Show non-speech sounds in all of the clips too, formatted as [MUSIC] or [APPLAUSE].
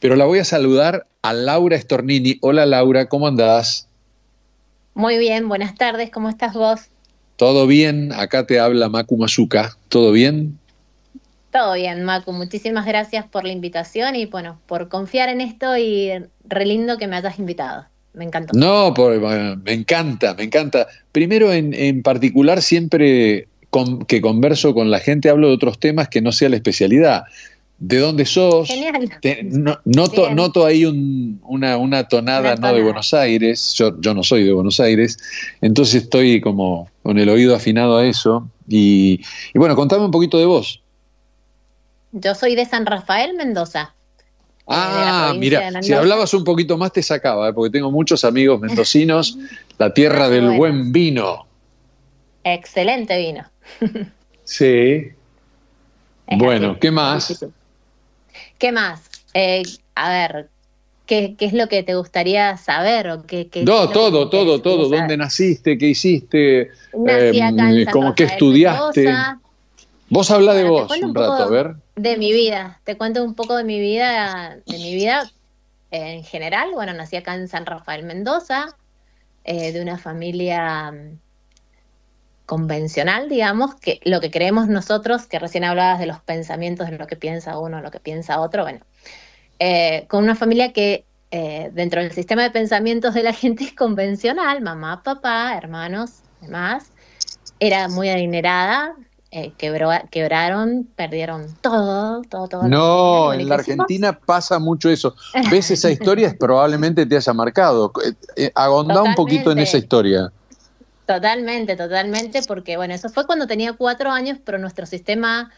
pero la voy a saludar a Laura Estornini. Hola Laura, ¿cómo andás? Muy bien, buenas tardes, ¿cómo estás vos? Todo bien, acá te habla Maku Mazuka, ¿todo bien? Todo bien, Macu, muchísimas gracias por la invitación y bueno, por confiar en esto y re lindo que me hayas invitado. Me encanta. No, me encanta, me encanta. Primero, en, en particular, siempre que converso con la gente hablo de otros temas que no sea la especialidad de dónde sos. Genial. no, noto, ahí una, tonada no de Buenos Aires, yo, no soy de Buenos Aires, entonces estoy como con el oído afinado a eso. Y, bueno, contame un poquito de vos. Yo soy de San Rafael, Mendoza. Eh, ah, mira, si hablabas un poquito más te sacaba, eh, porque tengo muchos amigos mendocinos, la tierra del buen vino. Excelente vino. [LAUGHS] sí. bueno, ¿qué más? ¿Qué más? Eh, a ver, ¿qué, ¿qué, es lo que te gustaría saber? O qué, no, todo, todo, todo. ¿Dónde naciste? ¿Qué hiciste? Eh, ¿Cómo qué estudiaste? Vos habla de vos un, rato, a ver. De mi vida, te cuento un poco de mi vida, de mi vida eh, en general. Bueno, nací acá en San Rafael, Mendoza, de una familia mm, convencional, digamos, que lo que creemos nosotros, que recién hablabas de los pensamientos, de lo que piensa uno, lo que piensa otro, bueno, eh, con una familia que eh, dentro del sistema de pensamientos de la [LAUGHS] gente es convencional, mamá, papá, hermanos, demás, era muy adinerada, eh, quebraron, perdieron todo, todo, todo. No, en la Argentina pasa mucho eso. [LAUGHS] ¿Ves esa historia? Probablemente te haya marcado. Eh, un poquito en esa historia. Totalmente, totalmente, porque bueno, eso fue cuando tenía cuatro años, pero nuestro sistema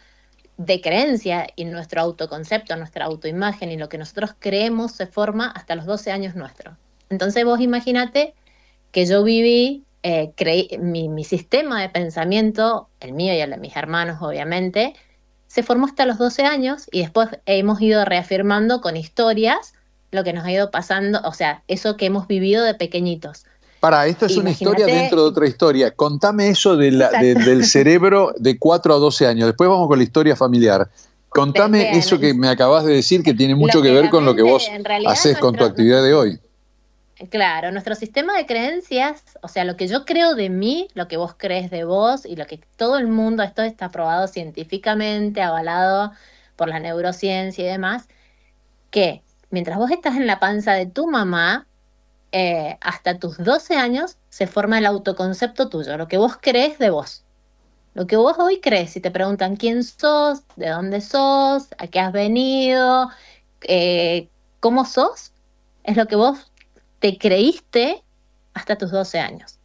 de creencia y nuestro autoconcepto, nuestra autoimagen y lo que nosotros creemos se forma hasta los 12 años nuestros. Entonces vos imagínate que yo viví, eh, creí, mi, mi, sistema de pensamiento, el mío y el de mis hermanos obviamente, se formó hasta los 12 años y después hemos ido reafirmando con historias lo que nos ha ido pasando, o sea, eso que hemos vivido de pequeñitos. Para, esto es una historia dentro de otra historia. Contame eso del cerebro de 4 a 12 años. Después vamos con la historia familiar. Contame eso que me acabas de decir que tiene mucho que, que ver con lo que vos haces con tu actividad de hoy. Claro, nuestro sistema de creencias, o sea, lo que yo creo de mí, lo que vos crees de vos y lo que todo el mundo, esto está probado científicamente, avalado por la neurociencia y demás, que mientras vos estás en la panza de tu mamá, eh, hasta tus 12 años se forma el autoconcepto tuyo, lo que vos crees de vos. Lo que vos hoy crees, si te preguntan quién sos, de dónde sos, a qué has venido, eh, cómo sos, es lo que vos te creíste hasta tus 12 años.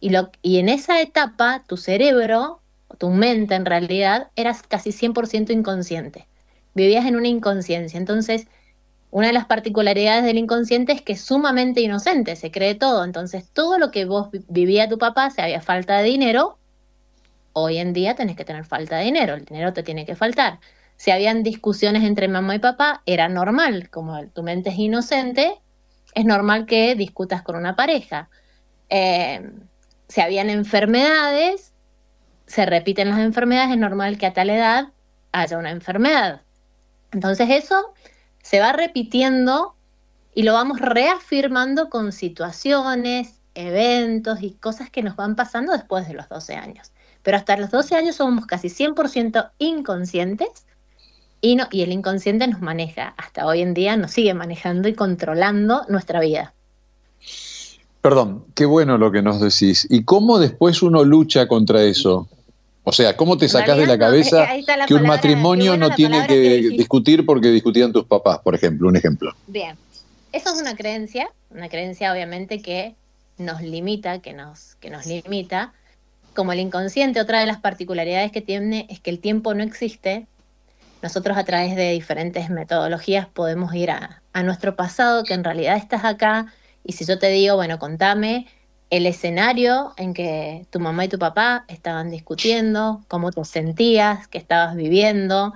Y, y en esa etapa, tu cerebro, o tu mente en realidad, eras casi 100% inconsciente. Vivías en una inconsciencia. Entonces, una de las particularidades del inconsciente es que es sumamente inocente, se cree todo. Entonces, todo lo que vos vivía tu papá, si había falta de dinero, hoy en día tenés que tener falta de dinero, el dinero te tiene que faltar. Si habían discusiones entre mamá y papá, era normal, como tu mente es inocente, es normal que discutas con una pareja. Eh, si habían enfermedades, se repiten las enfermedades, es normal que a tal edad haya una enfermedad. Entonces eso se va repitiendo y lo vamos reafirmando con situaciones, eventos y cosas que nos van pasando después de los 12 años. Pero hasta los 12 años somos casi 100% inconscientes y, no, y el inconsciente nos maneja. Hasta hoy en día nos sigue manejando y controlando nuestra vida. Perdón, qué bueno lo que nos decís. ¿Y cómo después uno lucha contra eso? O sea, ¿cómo te sacas de la cabeza eh, que un matrimonio no tiene que, discutir porque discutían tus papás, por ejemplo? Un ejemplo. Bien, eso es una creencia, una creencia obviamente que nos limita, que nos, que nos limita. Como el inconsciente, otra de las particularidades que tiene es que el tiempo no existe. Nosotros a través de diferentes metodologías podemos ir a, a nuestro pasado, que en realidad estás acá, y si yo te digo, bueno, contame el escenario en que tu mamá y tu papá estaban discutiendo, cómo te sentías, qué estabas viviendo.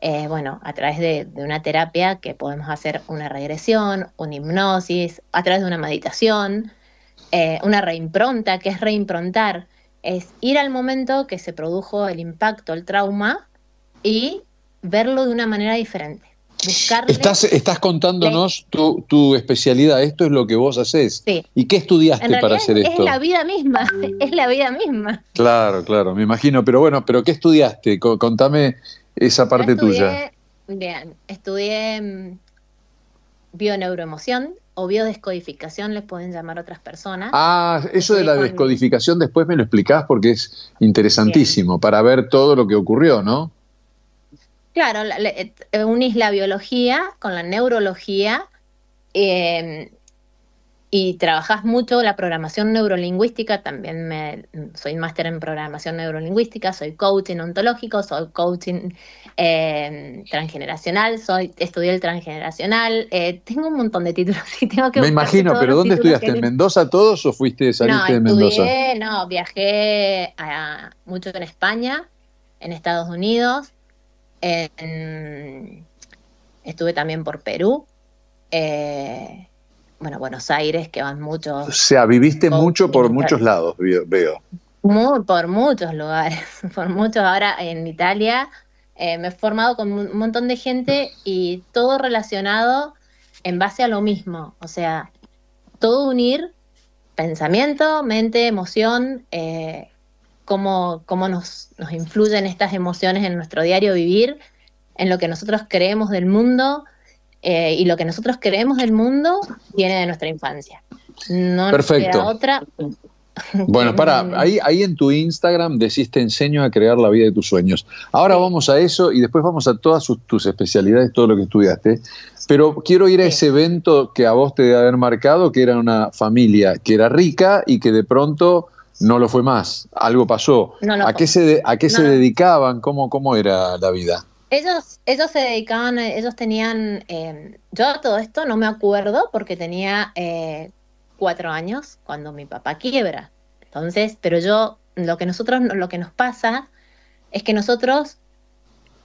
Eh, bueno, a través de, una terapia que podemos hacer una regresión, una hipnosis, a través de una meditación, eh, una reimpronta, que es reimprontar, es ir al momento que se produjo el impacto, el trauma, y verlo de una manera diferente. Estás, estás contándonos tu, especialidad, esto es lo que vos haces. ¿Y qué estudiaste para hacer esto? Es la vida misma, [LAUGHS] es la vida misma. Claro, claro, me imagino. Pero bueno, pero ¿qué estudiaste? Contame esa parte tuya. Bien, estudié mm, bioneuroemoción o biodescodificación, les pueden llamar otras personas. Ah, eso de la descodificación después me lo explicás porque es interesantísimo para ver todo lo que ocurrió, ¿no? Claro, eh, eh, unís la biología con la neurología em, y trabajás mucho la programación neurolingüística. También soy máster en programación neurolingüística, soy coaching ontológico, soy coaching em, transgeneracional, soy estudié el transgeneracional. Eh, tengo un montón de títulos [LAUGHS] y tengo que. Me imagino, pero ¿dónde estudiaste? ¿En Mendoza todos o fuiste saliste de Mendoza? No, viajé a, mucho en España, en Estados Unidos estuve también por Perú, eh, bueno, Buenos Aires, que van muchos. O sea, viviste mucho por muchos lados, veo. Muy, por muchos lugares, [LAUGHS] por muchos. Ahora en Italia eh, me he formado con un montón de gente y todo relacionado en base a lo mismo. O sea, todo unir pensamiento, mente, emoción, eh, cómo, cómo nos, influyen estas emociones en nuestro diario vivir, en lo que nosotros creemos del mundo, eh, y lo que nosotros creemos del mundo viene de nuestra infancia. Perfecto. otra. [LAUGHS] Bueno, para, ahí, ahí en tu Instagram decís te enseño a crear la vida de tus sueños. Ahora vamos a eso y después vamos a todas tus especialidades, todo lo que estudiaste. Pero quiero ir a ese evento que a vos te debe haber marcado, que era una familia que era rica y que de pronto no lo fue más, algo pasó. ¿A, qué se ¿A qué se dedicaban? ¿Cómo, era la vida? Ellos, ellos se dedicaban, ellos tenían, em, yo todo esto no me acuerdo porque tenía eh, cuatro años cuando mi papá quiebra. Entonces, pero yo, lo que nosotros, lo que nos pasa es que nosotros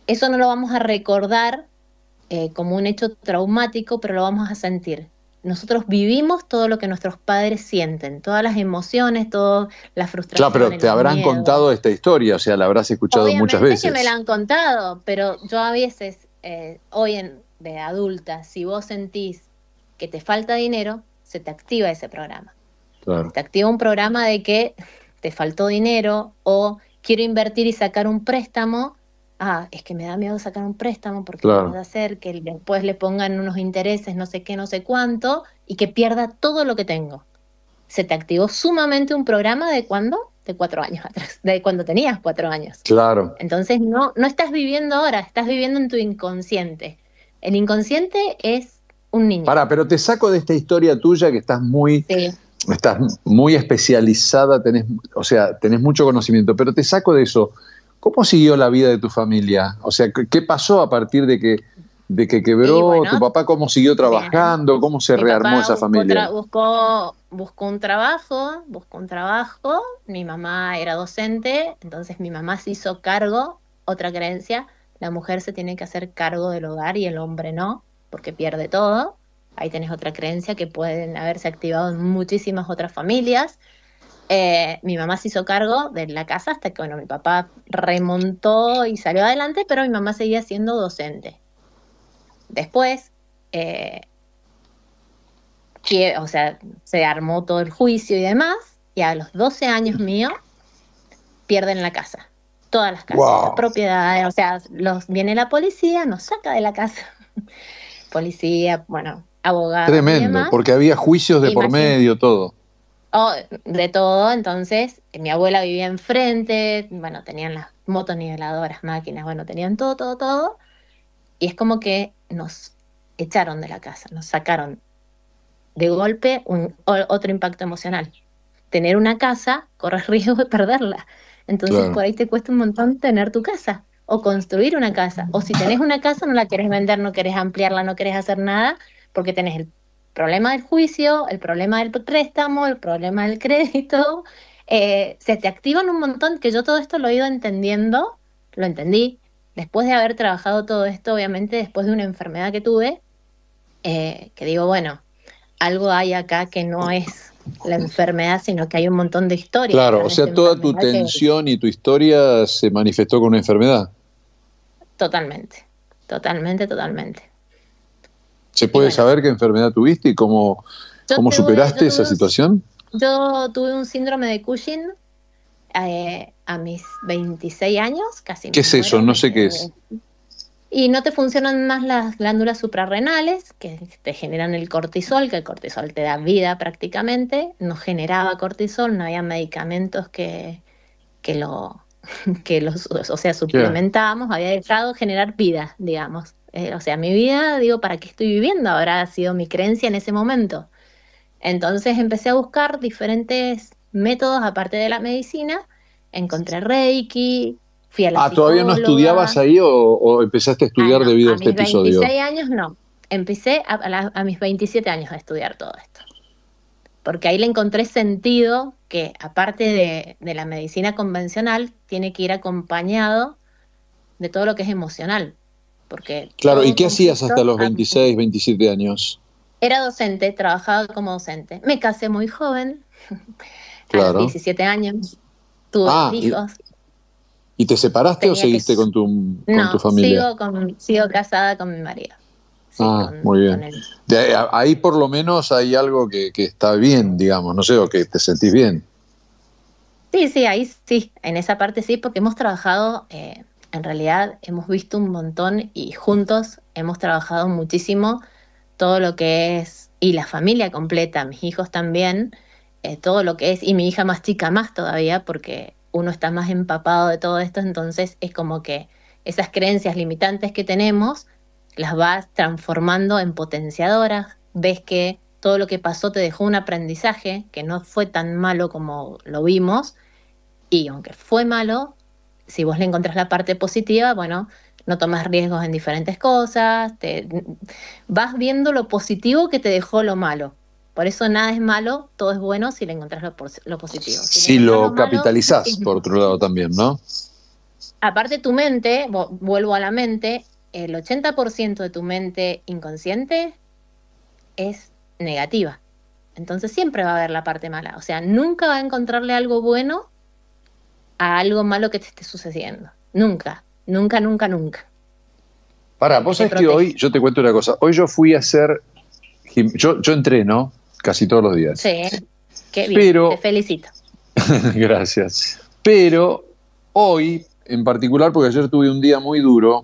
eso no lo vamos a recordar eh, como un hecho traumático, pero lo vamos a sentir nosotros vivimos todo lo que nuestros padres sienten, todas las emociones, todas las frustraciones. Claro, pero te habrán contado esta historia, o sea, la habrás escuchado muchas veces. que me la han contado, pero yo a veces, eh, hoy en, de adulta, si vos sentís que te falta dinero, se te activa ese programa. Se te activa un programa de que te faltó dinero o quiero invertir y sacar un préstamo ah, es que me da miedo sacar un préstamo porque claro. a hacer que después le pongan unos intereses, no sé qué, no sé cuánto, y que pierda todo lo que tengo. Se te activó sumamente un programa de cuándo? De cuatro años atrás, de cuando tenías cuatro años. Claro. Entonces no, no estás viviendo ahora, estás viviendo en tu inconsciente. El inconsciente es un niño. Para, pero te saco de esta historia tuya que estás muy... estás muy especializada, o sea, tenés mucho conocimiento, pero te saco de eso. ¿Cómo siguió la vida de tu familia? O sea, ¿qué pasó a partir de que, de que quebró? ¿Tu papá cómo siguió trabajando? ¿Cómo se rearmó esa familia? Buscó, buscó un trabajo, buscó un trabajo. Mi mamá era docente, entonces mi mamá se hizo cargo, otra creencia, la mujer se tiene que hacer cargo del hogar y el hombre no, porque pierde todo. Ahí tenés otra creencia que pueden haberse activado en muchísimas otras familias. Eh, mi mamá se hizo cargo de la casa hasta que, bueno, mi papá remontó y salió adelante, pero mi mamá seguía siendo docente. Después, eh, o sea, se armó todo el juicio y demás, y a los 12 años mío pierden la casa, todas las casas, las propiedades, o sea, los, viene la policía, nos saca de la casa. [LAUGHS] policía, bueno, abogado. Tremendo, porque había juicios de por medio, todo. Oh, de todo, entonces mi abuela vivía enfrente, bueno, tenían las motos niveladoras, máquinas, bueno, tenían todo, todo, todo. Y es como que nos echaron de la casa, nos sacaron de golpe un, otro impacto emocional. Tener una casa, corres [LAUGHS] riesgo de perderla. Entonces por ahí te cuesta un montón tener tu casa o construir una casa. O si tenés una casa, no la quieres vender, no quieres ampliarla, no quieres hacer nada, porque tenés el problema del juicio, el problema del préstamo, el problema del crédito, [LAUGHS] eh, se te activan un montón, que yo todo esto lo he ido entendiendo, lo entendí, después de haber trabajado todo esto, obviamente después de una enfermedad que tuve, eh, que digo, bueno, algo hay acá que no es la enfermedad, sino que hay un montón de historias. Claro, o sea, este toda tu tensión y tu historia se manifestó con una enfermedad. Totalmente, totalmente, totalmente. ¿Se puede saber qué enfermedad tuviste y cómo, superaste esa situación? Yo tuve un síndrome de Cushing eh, a mis 26 años, casi. ¿Qué es eso? No sé qué es. Y no te funcionan más las glándulas suprarrenales, que te generan el cortisol, que el cortisol te da vida prácticamente. No generaba cortisol, no había medicamentos que, que lo [LAUGHS] que los, o sea, suplementábamos, había dejado generar vida, digamos. Eh, o sea, mi vida, digo, ¿para qué estoy viviendo? Habrá sido mi creencia en ese momento. Entonces empecé a buscar diferentes métodos aparte de la medicina. Encontré Reiki, fui a la Ah, ¿todavía no estudiabas ahí o, empezaste a estudiar ah, debido a, este episodio? A mis 26 años no. Empecé a, mis 27 años a estudiar todo esto. Porque ahí le encontré sentido que, aparte de la medicina convencional, tiene que ir acompañado de todo lo que es emocional claro, ¿y qué hacías hasta los 26, 27 años? Era docente, trabajaba como docente. Me casé muy joven, claro. [LAUGHS] a los 17 años, tuve ah, hijos. Y, te separaste o seguiste con, tu, con familia? Sigo, casada con mi marido. ah, muy bien. ahí, por lo menos hay algo que, está bien, digamos, no sé, o que te sentís bien. Sí, sí, ahí sí, en esa parte sí, porque hemos trabajado eh, en realidad hemos visto un montón y juntos hemos trabajado muchísimo todo lo que es, y la familia completa, mis hijos también, eh, todo lo que es, y mi hija más chica más todavía, porque uno está más empapado de todo esto, entonces es como que esas creencias limitantes que tenemos las vas transformando en potenciadoras, ves que todo lo que pasó te dejó un aprendizaje que no fue tan malo como lo vimos, y aunque fue malo, si vos le encontrás la parte positiva, bueno, no tomas riesgos en diferentes cosas, te, vas viendo lo positivo que te dejó lo malo. Por eso nada es malo, todo es bueno si le encontrás lo, positivo. Si, lo, capitalizás, por otro lado también, ¿no? Aparte tu mente, vuelvo a la mente, el 80% de tu mente inconsciente es negativa. Entonces siempre va a haber la parte mala. O sea, nunca va a encontrarle algo bueno a algo malo que te esté sucediendo. Nunca, nunca, nunca, nunca. Para, vos sabés que hoy, yo te cuento una cosa, hoy yo fui a hacer, yo, entreno casi todos los días. Sí, qué bien, te felicito. [LAUGHS] gracias. Pero hoy, en particular, porque ayer tuve un día muy duro,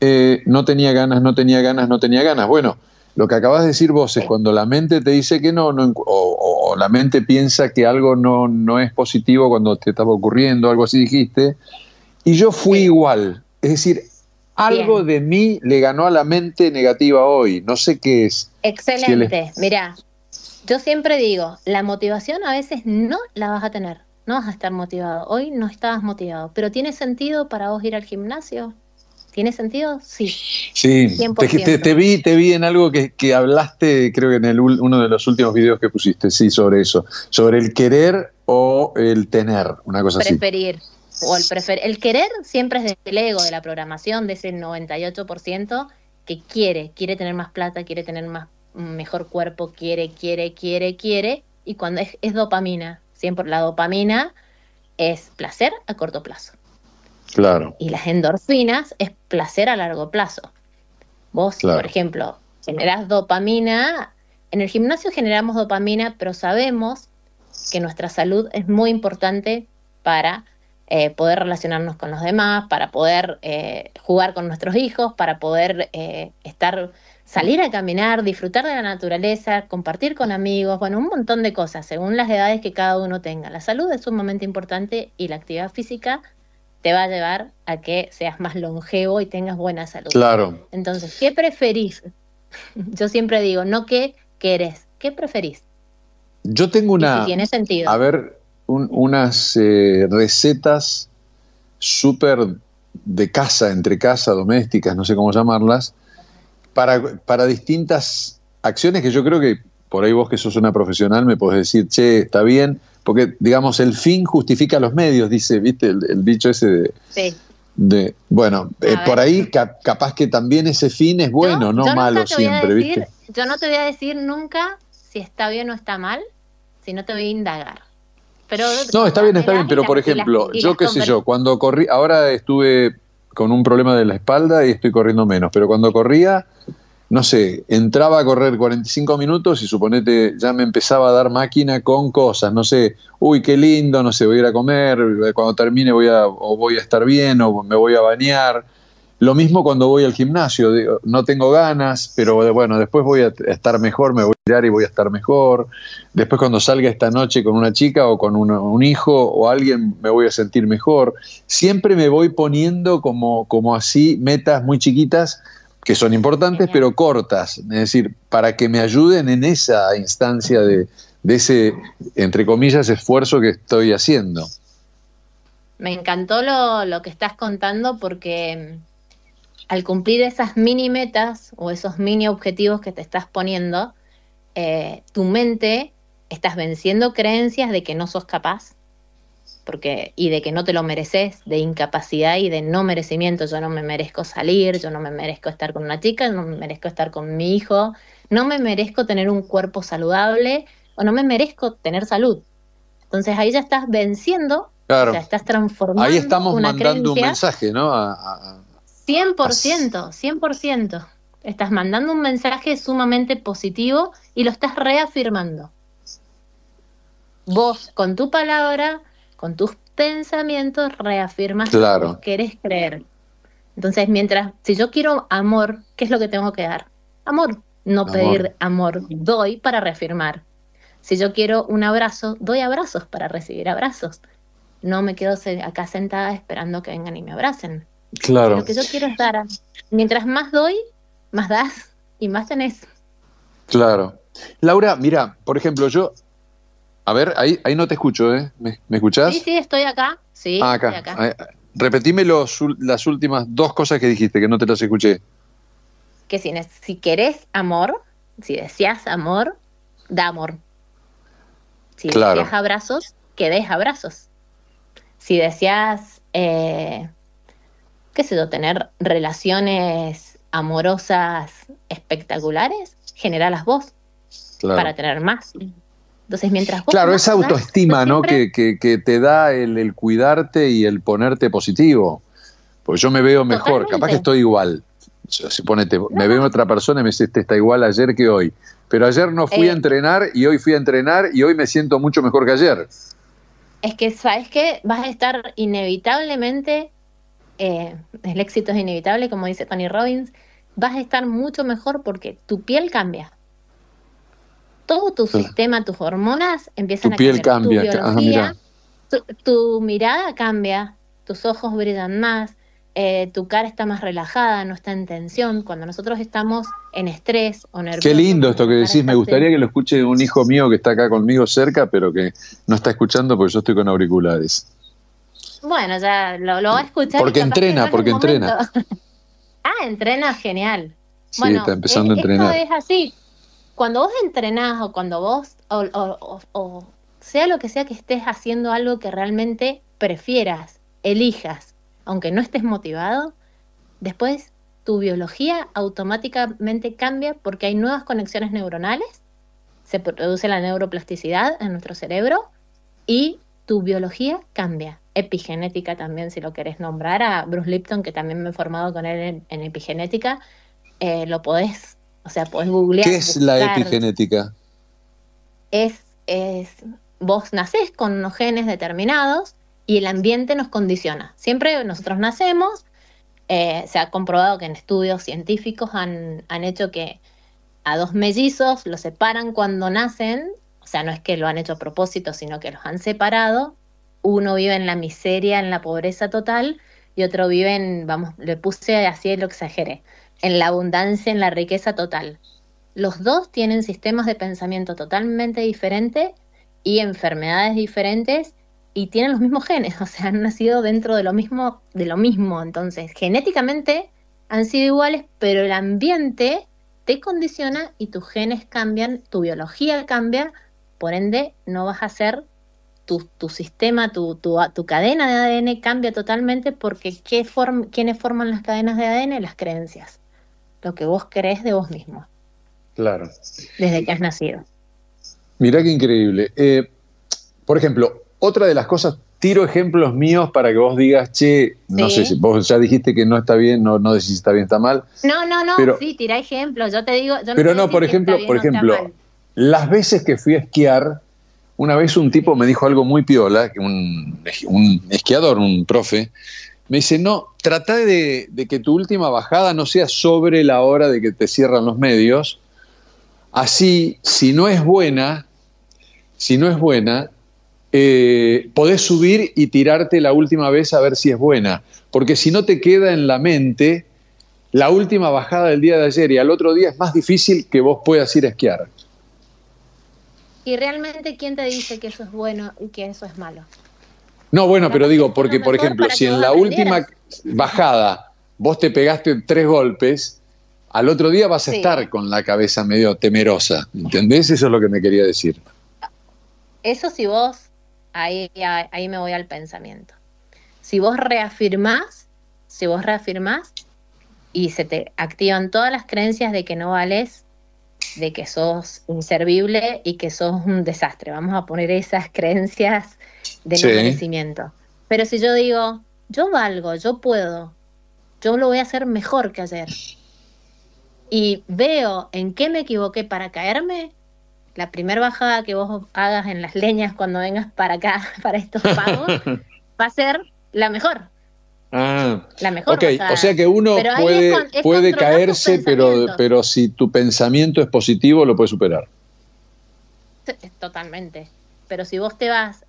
eh, no tenía ganas, no tenía ganas, no tenía ganas. Bueno, lo que acabas de decir vos es cuando la mente te dice que no, no o, la mente piensa que algo no, es positivo cuando te estaba ocurriendo, algo así dijiste, y yo fui igual. Es decir, algo de mí le ganó a la mente negativa hoy, no sé qué es. Excelente, mira mirá, yo siempre digo, la motivación a veces no la vas a tener, no vas a estar motivado, hoy no estabas motivado, pero tiene sentido para vos ir al gimnasio, ¿Tiene sentido? Sí. Sí, te, vi, te vi en algo que, hablaste, creo que en el, uno de los últimos videos que pusiste, sí, sobre eso, sobre el querer o el tener, una cosa así. Preferir. O el, prefer el querer siempre es el ego, de la programación, de ese 98% que quiere, quiere tener más plata, quiere tener más mejor cuerpo, quiere, quiere, quiere, quiere. Y cuando es, es dopamina, siempre la dopamina es placer a corto plazo. Claro. Y las endorfinas es placer a largo plazo. Vos, por ejemplo, generás dopamina. En el gimnasio generamos dopamina, pero sabemos que nuestra salud es muy importante para eh, poder relacionarnos con los demás, para poder eh, jugar con nuestros hijos, para poder eh, estar, salir a caminar, disfrutar de la naturaleza, compartir con amigos, bueno, un montón de cosas, según las edades que cada uno tenga. La salud es sumamente importante y la actividad física te va a llevar a que seas más longevo y tengas buena salud. Claro. Entonces, ¿qué preferís? [LAUGHS] Yo siempre digo, no qué querés, ¿qué preferís? Yo tengo una... Si tiene sentido. A ver, unas eh, recetas súper de casa, entre casa, domésticas, no sé cómo llamarlas, para, para distintas acciones que yo creo que por ahí vos que sos una profesional me podés decir, che, está bien, porque digamos, el fin justifica los medios, dice, viste, el, dicho ese de... Sí. bueno, eh, por ahí capaz que también ese fin es bueno, no, malo siempre, ¿viste? Yo no te voy a decir nunca si está bien o está mal, si no te voy a indagar. no, está bien, está bien, pero por ejemplo, yo qué sé yo, cuando corrí, ahora estuve con un problema de la espalda y estoy corriendo menos, pero cuando corría no sé, entraba a correr 45 minutos y suponete ya me empezaba a dar máquina con cosas, no sé, uy, qué lindo, no sé, voy a ir a comer, cuando termine voy a, o voy a estar bien, o me voy a bañar. Lo mismo cuando voy al gimnasio, no tengo ganas, pero bueno, después voy a estar mejor, me voy a tirar y voy a estar mejor. Después cuando salga esta noche con una chica o con un, un hijo o alguien, me voy a sentir mejor. Siempre me voy poniendo como, como así metas muy chiquitas que son importantes pero cortas, es decir, para que me ayuden en esa instancia de, ese, entre comillas, esfuerzo que estoy haciendo. Me encantó lo, que estás contando porque mm, al cumplir esas mini metas o esos mini objetivos que te estás poniendo, eh, tu mente estás venciendo creencias de que no sos capaz, porque y de que no te lo mereces, de incapacidad y de no merecimiento, yo no me merezco salir, yo no me merezco estar con una chica, no me merezco estar con mi hijo, no me merezco tener un cuerpo saludable o no me merezco tener salud. Entonces ahí ya estás venciendo, ya estás transformando. Ahí estamos mandando un mensaje, ¿no? 100%, 100%. Estás mandando un mensaje sumamente positivo y lo estás reafirmando. Vos, con tu palabra, con tus pensamientos reafirmas lo que quieres creer. Entonces, mientras, si yo quiero amor, ¿qué es lo que tengo que dar? Amor, no pedir amor, doy para reafirmar. Si yo quiero un abrazo, doy abrazos para recibir abrazos. No me quedo acá sentada esperando que vengan y me abracen. Claro. Lo que yo quiero es dar. Mientras más doy, más das y más tenés. Claro. Laura, mira, por ejemplo, yo a ver, ahí, ahí no te escucho, ¿eh? ¿Me, ¿Me, escuchás? Sí, sí, estoy acá. Sí, ah, acá. Estoy ah, repetime las últimas dos cosas que dijiste, que no te las escuché. Que si, si querés amor, si deseas amor, da amor. Si claro. deseas abrazos, que des abrazos. Si deseas, eh, qué sé yo, tener relaciones amorosas espectaculares, genera vos claro. para tener más. Entonces, mientras Claro, esa autoestima, ¿no? Que, te da el, cuidarte y el ponerte positivo. Pues yo me veo mejor, capaz que estoy igual. Si ponete, me veo otra persona y me dice, este está igual ayer que hoy. Pero ayer no fui a eh. entrenar y hoy fui a entrenar y hoy me siento mucho mejor que ayer. Es que, ¿sabes que Vas a estar inevitablemente, eh, el éxito es inevitable, como dice Tony Robbins, vas a estar mucho mejor porque tu piel cambia todo tu sistema, tus hormonas empiezan a cambiar, tu, piel cambia, tu, mirada cambia, tus ojos brillan más, eh, tu cara está más relajada, no está en tensión. Cuando nosotros estamos en estrés o nerviosos. Qué lindo esto que decís. Me gustaría que lo escuche un hijo mío que está acá conmigo cerca, pero que no está escuchando porque yo estoy con auriculares. Bueno, ya lo, va a escuchar. Porque entrena, porque entrena. [LAUGHS] ah, entrena, genial. Sí, está empezando a eh, entrenar. Esto es así cuando vos entrenás o cuando vos, o, sea lo que sea que estés haciendo algo que realmente prefieras, elijas, aunque no estés motivado, después tu biología automáticamente cambia porque hay nuevas conexiones neuronales, se produce la neuroplasticidad en nuestro cerebro y tu biología cambia. Epigenética también, si lo querés nombrar, a Bruce Lipton, que también me he formado con él en, epigenética, eh, lo podés o sea, podés googlear. ¿Qué es la epigenética? Es, es, vos nacés con unos genes determinados y el ambiente nos condiciona. Siempre nosotros nacemos, eh, se ha comprobado que en estudios científicos han, han hecho que a dos mellizos los separan cuando nacen, o sea, no es que lo han hecho a propósito, sino que los han separado. Uno vive en la miseria, en la pobreza total, y otro vive en, vamos, le puse así, lo exageré, en la abundancia, en la riqueza total. Los dos tienen sistemas de pensamiento totalmente diferentes y enfermedades diferentes y tienen los mismos genes, [LAUGHS] o sea, han nacido dentro de lo mismo, de lo mismo. Entonces, genéticamente han sido iguales, pero el ambiente te condiciona y tus genes cambian, tu biología cambia, por ende no vas a ser tu, sistema, tu, cadena de ADN cambia totalmente porque ¿qué ¿quiénes forman las cadenas de ADN? Las creencias lo que vos crees de vos mismo. Claro. Desde que has nacido. Mirá qué increíble. Eh, por ejemplo, otra de las cosas, tiro ejemplos míos para que vos digas, che, no sé si vos ya dijiste que no está bien, no, no decís si está bien, está mal. No, no, no, sí, tirá ejemplos, yo te digo. pero no, por ejemplo, por ejemplo, las veces que fui a esquiar, una vez un tipo me dijo algo muy piola, un esquiador, un profe, me dice, no, trata de, que tu última bajada no sea sobre la hora de que te cierran los medios. Así, si no es buena, si no es buena, eh, podés subir y tirarte la última vez a ver si es buena. Porque si no te queda en la mente, la última bajada del día de ayer y al otro día es más difícil que vos puedas ir a esquiar. ¿Y realmente quién te dice que eso es bueno y que eso es malo? No, bueno, pero digo, porque por ejemplo, si en la última bajada vos te pegaste tres golpes, al otro día vas a estar con la cabeza medio temerosa, ¿entendés? Eso es lo que me quería decir. Eso si vos, ahí, ahí me voy al pensamiento. Si vos reafirmás, si vos reafirmás y se te activan todas las creencias de que no vales, de que sos inservible y que sos un desastre. Vamos a poner esas [LAUGHS] creencias de Pero si yo digo, yo valgo, yo puedo, yo lo voy a hacer mejor que ayer, y veo en qué me equivoqué para caerme, la primera bajada que vos hagas en las leñas cuando vengas para acá, [LAUGHS] para estos pagos, [LAUGHS] va a ser la mejor. Ah, la mejor. Ok, o sea que uno puede, puede caerse, pero, pero si tu pensamiento es positivo, lo puede superar. Totalmente. Pero si vos te vas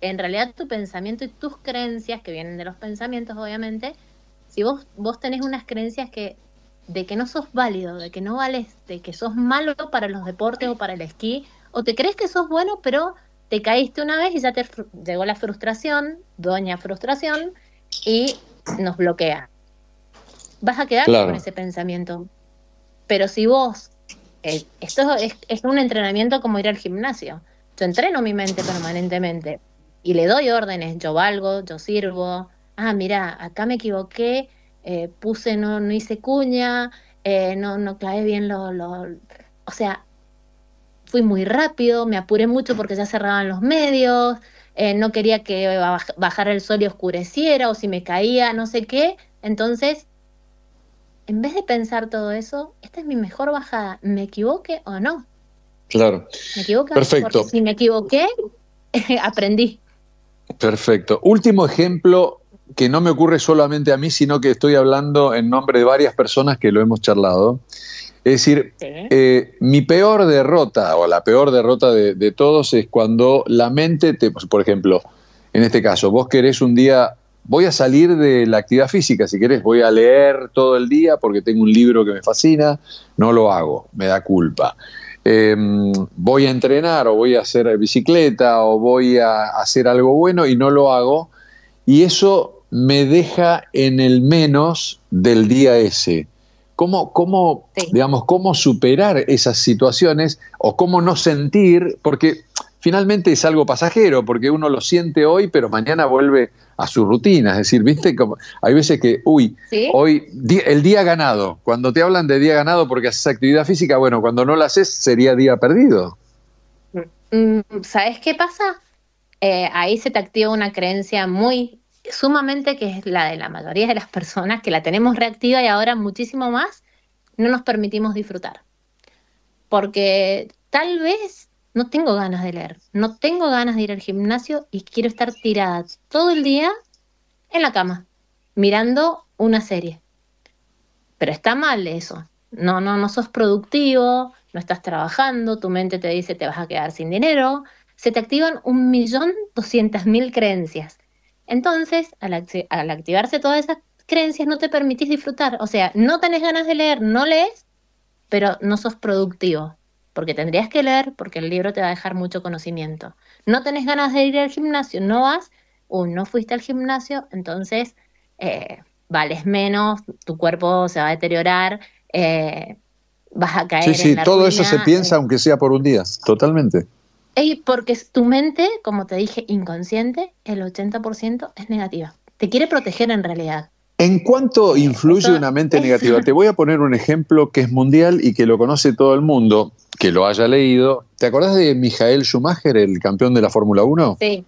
en realidad tu pensamiento y tus creencias, que vienen de los pensamientos obviamente, si vos, vos tenés unas creencias que de que no sos válido, de que no vales, de que sos malo para los deportes o para el esquí, o te crees que sos bueno, pero te caíste una vez y ya te llegó la frustración, doña frustración, y nos bloquea. Vas a quedar con ese pensamiento. Pero si vos, eh, esto es, un entrenamiento como ir al gimnasio. Yo entreno mi mente permanentemente y le doy órdenes, yo valgo, yo sirvo, ah, mira, acá me equivoqué, eh, puse, no, no hice cuña, eh, no, no clavé bien los... Lo... O sea, fui muy rápido, me apuré mucho porque ya cerraban los medios, eh, no quería que bajara el sol y oscureciera o si me caía, no sé qué. Entonces, en vez de pensar todo eso, esta es mi mejor bajada, me equivoqué o no. Claro. Me equivoqué. Perfecto. si me equivoqué, [LAUGHS] aprendí. Perfecto. Último ejemplo que no me ocurre solamente a mí, sino que estoy hablando en nombre de varias personas que lo hemos charlado. Es decir, eh, mi peor derrota o la peor derrota de, todos es cuando la mente, te, pues, por ejemplo, en este caso, vos querés un día, voy a salir de la actividad física, si querés voy a leer todo el día porque tengo un libro que me fascina, no lo hago, me da culpa. Em, voy a entrenar o voy a hacer bicicleta o voy a hacer algo bueno y no lo hago. Y eso me deja en el menos del día ese. ¿Cómo, cómo cómo superar esas situaciones o cómo no sentir? Porque finalmente es algo pasajero, porque uno lo siente hoy, pero mañana vuelve a su rutina. Es decir, viste, como, hay veces que, uy, hoy, el día ganado, cuando te hablan de día ganado porque haces actividad física, bueno, cuando no la haces sería día perdido. Mm, mm, ¿Sabes qué pasa? Eh, ahí se te activa una creencia muy sumamente que es la de la mayoría de las personas que la tenemos reactiva y ahora muchísimo más, no nos permitimos disfrutar. Porque tal vez no tengo ganas de leer, no tengo ganas de ir al gimnasio y quiero estar tirada todo el día en la cama, mirando una serie. Pero está mal eso. No, no, no sos productivo, no estás trabajando, tu mente te dice te vas a quedar sin dinero, se te activan un millón doscientas mil creencias. Entonces, al, al activarse todas esas creencias, no te permitís disfrutar. O sea, no tenés ganas de leer, no lees, pero no sos productivo porque tendrías que leer, porque el libro te va a dejar mucho conocimiento. No tenés ganas de ir al gimnasio, no vas, o no fuiste al gimnasio, entonces eh, vales menos, tu cuerpo se va a deteriorar, eh, vas a caer. Sí, sí, todo eso se piensa, eh. aunque sea por un día, totalmente. Y porque tu mente, como te dije, inconsciente, el 80% es negativa. Te quiere proteger en realidad. ¿En cuánto influye una mente [LAUGHS] negativa? Te voy a poner un ejemplo que es mundial y que lo conoce todo el mundo, que lo haya leído. ¿Te acordás de Michael Schumacher, el campeón de la Fórmula 1? Sí,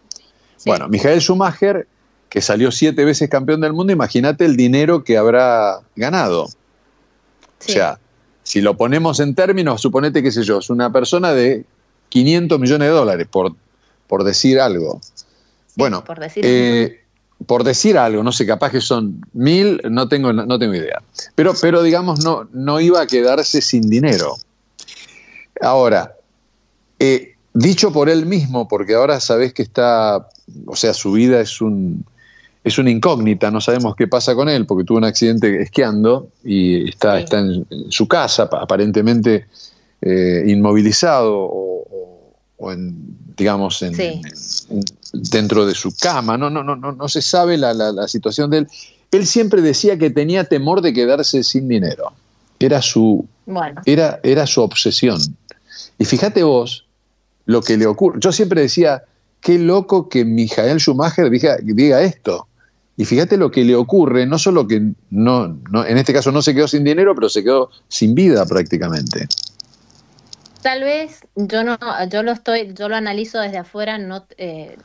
Bueno, Michael Schumacher, que salió siete veces campeón del mundo, imagínate el dinero que habrá ganado. O sea, si lo ponemos en términos, suponete, que sé yo, es una persona de 500 millones de dólares, por, por decir algo. bueno, por decir algo por decir algo, no sé, capaz que son mil, no tengo, no tengo idea. Pero, pero digamos, no, no iba a quedarse sin dinero. Ahora, eh, dicho por él mismo, porque ahora sabés que está, o sea, su vida es un es una incógnita, no sabemos qué pasa con él, porque tuvo un accidente esquiando y está, está en, su casa, aparentemente eh, inmovilizado o, en, digamos, en, dentro de su cama, no, no, no, no, no se sabe la, situación de él. Él siempre decía que tenía temor de quedarse sin dinero. Era su, era, era su obsesión. Y fíjate vos lo que le ocurre. Yo siempre decía, qué loco que Mijael Schumacher diga, diga esto. Y fíjate lo que le ocurre, no solo que no, no, en este caso no se quedó sin dinero, pero se quedó sin vida prácticamente. Tal vez yo no, yo lo estoy, yo lo analizo desde afuera, no. Eh,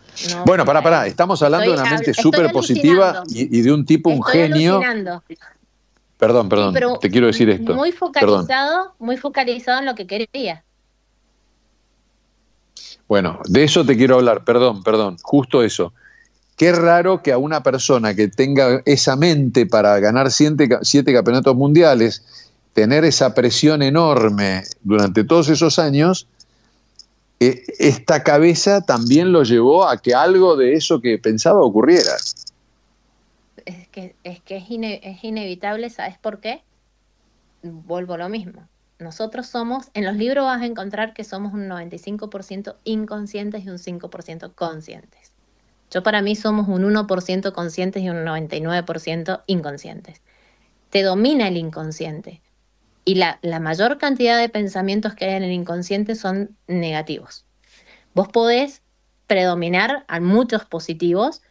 bueno, para pará, estamos hablando de una mente súper positiva y, de un tipo, un genio. Perdón, perdón, te quiero decir esto. Muy focalizado, en lo que quería. Bueno, de eso te quiero hablar, perdón, perdón, justo eso. Qué raro que a una persona que tenga esa mente para ganar siete, siete campeonatos mundiales tener esa presión enorme durante todos esos años, eh, esta cabeza también lo llevó a que algo de eso que pensaba ocurriera. Es que es, inevitable, ¿sabes por qué? Vuelvo lo mismo. Nosotros somos, en los libros vas a encontrar que somos un 95% inconscientes y un 5% conscientes. Yo para mí somos un 1% conscientes y un 99% inconscientes. Te domina el inconsciente. Y la, mayor cantidad de pensamientos que hay en el inconsciente son negativos. Vos podés predominar a muchos positivos.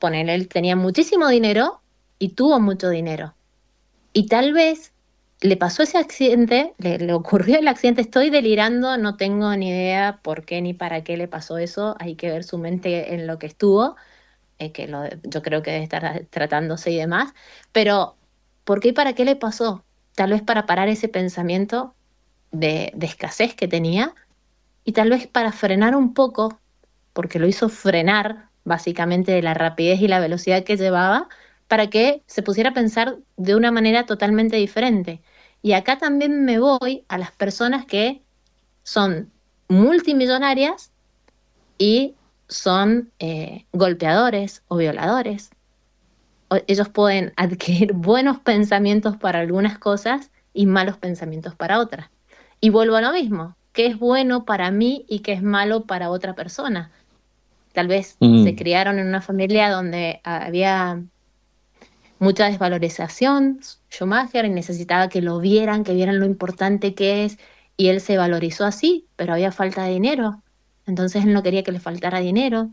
Poner, él tenía muchísimo dinero y tuvo mucho dinero. Y tal vez le pasó ese accidente, le, ocurrió el accidente, estoy delirando, no tengo ni idea por qué ni para qué le pasó eso, hay que ver su mente en lo que estuvo, eh, que lo, yo creo que debe estar tratándose y demás, pero ¿por qué y para qué le pasó? tal vez para parar ese pensamiento de, escasez que tenía y tal vez para frenar un poco, porque lo hizo frenar básicamente de la rapidez y la velocidad que llevaba, para que se pusiera a pensar de una manera totalmente diferente. Y acá también me voy a las personas que son multimillonarias y son eh, golpeadores o violadores ellos pueden [LAUGHS] adquirir buenos pensamientos para algunas cosas y malos pensamientos para otras. Y vuelvo a lo mismo, qué es bueno para mí y qué es malo para otra persona. Tal vez mm. se criaron en una familia donde ah, había mucha desvalorización, Schumacher, y necesitaba que lo vieran, que vieran lo importante que es, y él se valorizó así, pero había falta de dinero. Entonces él no quería que le faltara dinero,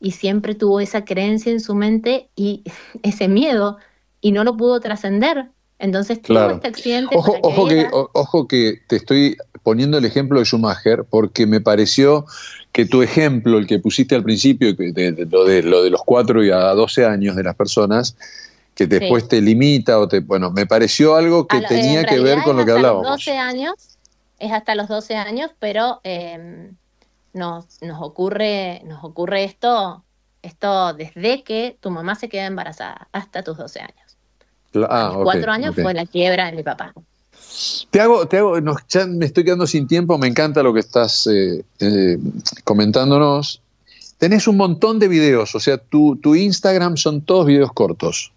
y siempre tuvo esa creencia en su mente y [LAUGHS] ese miedo y no lo pudo trascender. Entonces tuvo este accidente. Ojo, que ojo, ojo que te estoy poniendo el ejemplo de Schumacher porque me pareció que tu ejemplo, el que pusiste al principio, de, lo, de lo, de, los cuatro y a 12 años de las personas, que después te limita o te... Bueno, me pareció algo que tenía que ver con lo que hablábamos. 12 años, es hasta los 12 años, pero... Eh, nos, ocurre, nos ocurre esto, esto desde que tu mamá se queda embarazada hasta tus 12 años. Ah, cuatro años fue la quiebra de mi papá. Te hago, me estoy quedando sin tiempo, me encanta lo que estás eh, eh, comentándonos. Tenés un montón de videos, o sea, tu, tu Instagram son todos videos cortos.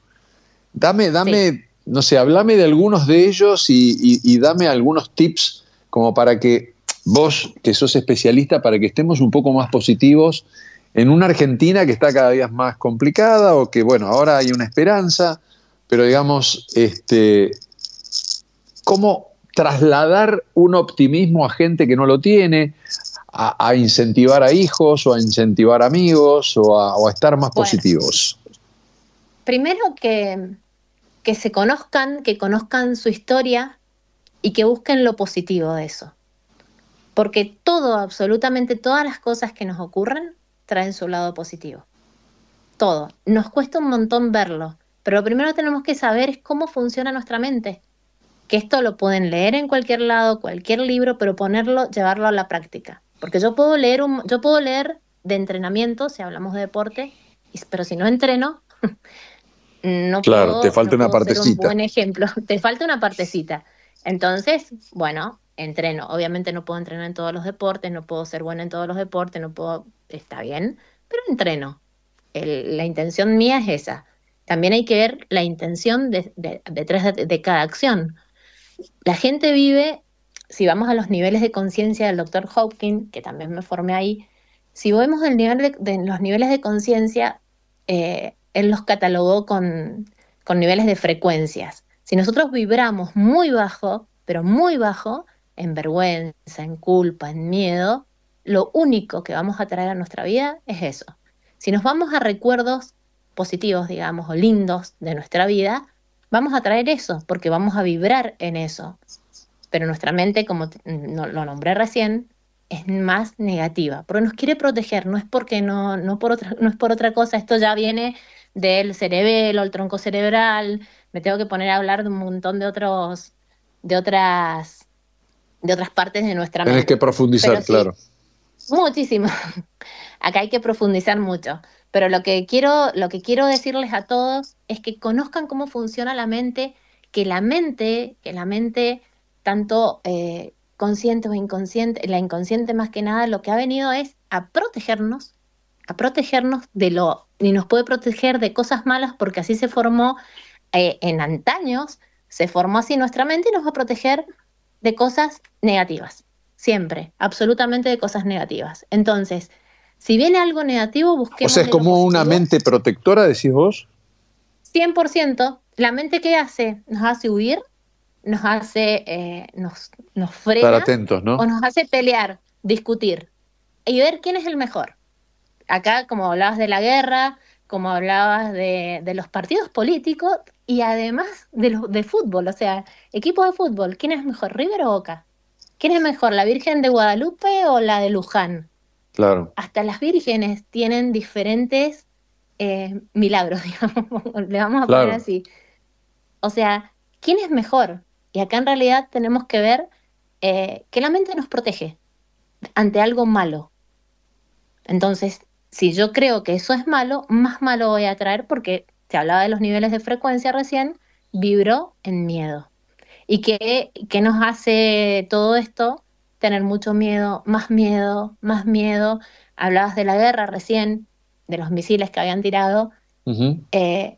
Dame, dame, no sé, hablame de algunos de ellos y dame algunos tips como para que vos que sos especialista para que estemos un poco más positivos en una Argentina que está cada día más complicada o que, bueno, ahora hay una esperanza, pero digamos, este, ¿cómo trasladar un optimismo a gente que no lo tiene? A, incentivar a hijos o a incentivar amigos o a, estar más positivos. Primero que se conozcan, que conozcan su historia y que busquen lo positivo de eso porque todo, absolutamente todas las cosas que nos ocurren traen su lado positivo. Todo. Nos cuesta un montón verlo, pero lo primero que tenemos que saber es cómo funciona nuestra mente. Que esto lo pueden leer en cualquier lado, cualquier libro, pero ponerlo, llevarlo a la práctica. Porque yo puedo leer, un, yo puedo leer de entrenamiento, si hablamos de deporte, pero si no entreno, [LAUGHS] no claro, te falta una partecita. un buen ejemplo, [LAUGHS] te falta una partecita. Entonces, bueno, entreno. Obviamente no puedo entrenar en todos los deportes, no puedo ser bueno en todos los deportes, no puedo, está bien, pero entreno. la intención mía es esa. También hay que ver la intención de, detrás de, cada acción. La gente vive, si vamos a los niveles de conciencia del doctor Hawking, que también me formé ahí, si vemos el nivel de, los niveles de conciencia, eh, él los catalogó con, con niveles de frecuencias. Si nosotros vibramos muy bajo, pero muy bajo, en vergüenza, en culpa, en miedo, lo único que vamos a traer a nuestra vida es eso. Si nos vamos a recuerdos positivos, digamos, o lindos de nuestra vida, vamos a traer eso, porque vamos a vibrar en eso. Pero nuestra mente, como lo nombré recién, es más negativa, porque nos quiere proteger, no es porque no, no, por otra, no es por otra cosa, esto ya viene del cerebelo, el tronco cerebral, me tengo que poner a hablar de un montón de otros, de otras de otras partes de nuestra mente. Tienes que profundizar, claro. Muchísimo. [LAUGHS] Acá hay que profundizar mucho. Pero lo que quiero, lo que quiero decirles a todos es que conozcan cómo funciona la mente, que la mente, que la mente, tanto eh, consciente o inconsciente, la inconsciente más que nada, lo que ha venido es a protegernos, a protegernos de lo, Ni nos puede proteger de cosas malas, porque así se formó eh, en antaños, se formó así nuestra mente y nos va a proteger de cosas negativas, siempre, absolutamente de cosas negativas. Entonces, si viene algo negativo, busquemos... O sea, es como una mente protectora, decís vos. 100%. La mente ¿qué hace, nos hace huir, nos hace, eh, nos, nos frena, atentos, ¿no? o nos hace pelear, discutir y ver quién es el mejor. Acá, como hablabas de la guerra, como hablabas de, de los partidos políticos, y además de, de fútbol, o sea, equipo de fútbol, ¿quién es mejor, River o Boca? ¿Quién es mejor, la Virgen de Guadalupe o la de Luján? Claro. Hasta las vírgenes tienen diferentes eh, milagros, [LAUGHS] digamos, le vamos a poner así. O sea, ¿quién es mejor? Y acá en realidad tenemos que ver eh, que la mente nos protege ante algo malo. Entonces, si yo creo que eso es malo, más malo voy a traer porque hablaba de los niveles de frecuencia recién, vibró en miedo. ¿Y qué, nos hace todo esto? Tener mucho miedo, más miedo, más miedo. Hablabas de la guerra recién, de los misiles que habían tirado. Eh,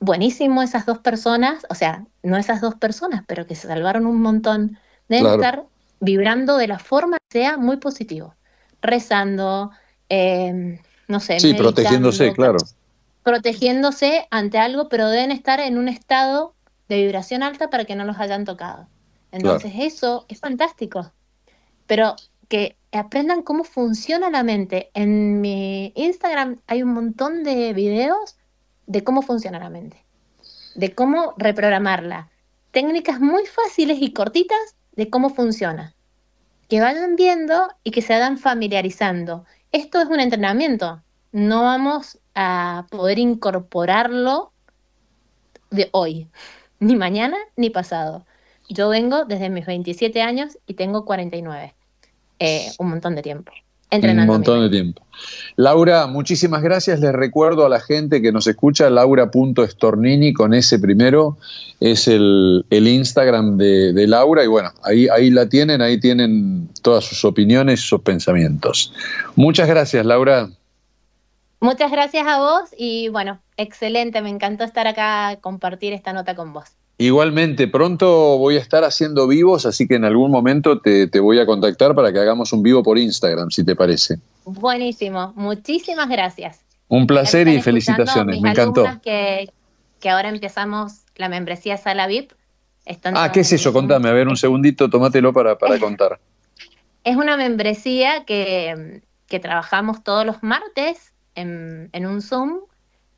buenísimo esas dos personas, o sea, no esas dos personas, pero que se salvaron un montón. de estar vibrando de la forma que sea muy positivo, rezando, em, no sé. Sí, protegiéndose, claro protegiéndose ante algo, pero deben estar en un estado de vibración alta para que no los hayan tocado. Entonces eso es fantástico. Pero que aprendan cómo funciona la mente. En mi Instagram hay un montón de videos de cómo funciona la mente, de cómo reprogramarla. Técnicas muy fáciles y cortitas de cómo funciona. Que vayan viendo y que se hagan familiarizando. Esto es un entrenamiento no vamos a poder incorporarlo de hoy, [LAUGHS] ni mañana ni pasado. Yo vengo desde mis 27 años y tengo 49. Eh, un montón de tiempo. un montón de tiempo. Laura, muchísimas gracias. Les recuerdo a la gente que nos escucha, laura.stornini, con ese primero, es el, Instagram de, Laura. Y bueno, ahí, ahí la tienen, ahí tienen todas sus opiniones, sus pensamientos. Muchas gracias, Laura. Muchas gracias a vos y bueno, excelente, me encantó estar acá, compartir esta nota con vos. Igualmente, pronto voy a estar haciendo vivos, así que en algún momento te, voy a contactar para que hagamos un vivo por Instagram, si te parece. Buenísimo, muchísimas gracias. Un placer y felicitaciones, me encantó. Que, ahora empezamos la membresía Sala VIP. ah, ¿qué es eso? Contame, a ver un segundito, tómatelo para, para contar. [LAUGHS] Es una membresía que, que trabajamos todos los martes en, un Zoom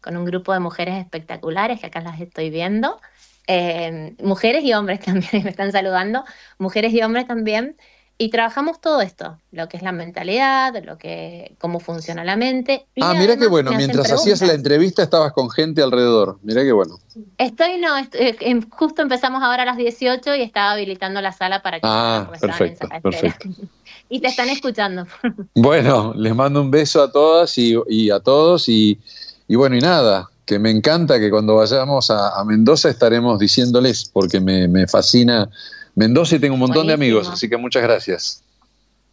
con un grupo de mujeres espectaculares, que acá las estoy viendo, em, mujeres y hombres [LAUGHS] también, me están saludando, mujeres y hombres también, y trabajamos todo esto, lo que es la mentalidad, lo que cómo funciona la mente. ah, mira qué bueno, mientras hacías la entrevista estabas con gente alrededor, mira qué bueno. Estoy, no, eh, em, justo empezamos ahora a las 18 y estaba habilitando la sala para que... Ah, perfecto, perfecto. [LAUGHS] y te están escuchando. [LAUGHS] Bueno, les mando un beso a todas y, a todos y, bueno, y nada, que me encanta que cuando vayamos a, Mendoza estaremos diciéndoles porque me, fascina Mendoza y tengo un montón de amigos, así que muchas gracias.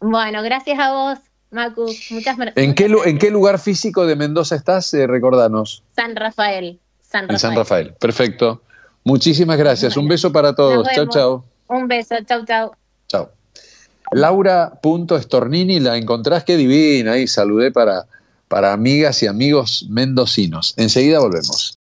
Bueno, gracias a vos. Macu, muchas, ¿En, qué, gracias. ¿En qué lugar físico de Mendoza estás? Eh, recordanos. San Rafael. San Rafael. perfecto. Muchísimas gracias. un beso para todos. Chao, chao. Un beso, chao, chao. Chao. Laura.estornini, la encontrás, qué divina. Ahí saludé para, para amigas y amigos mendocinos. Enseguida volvemos.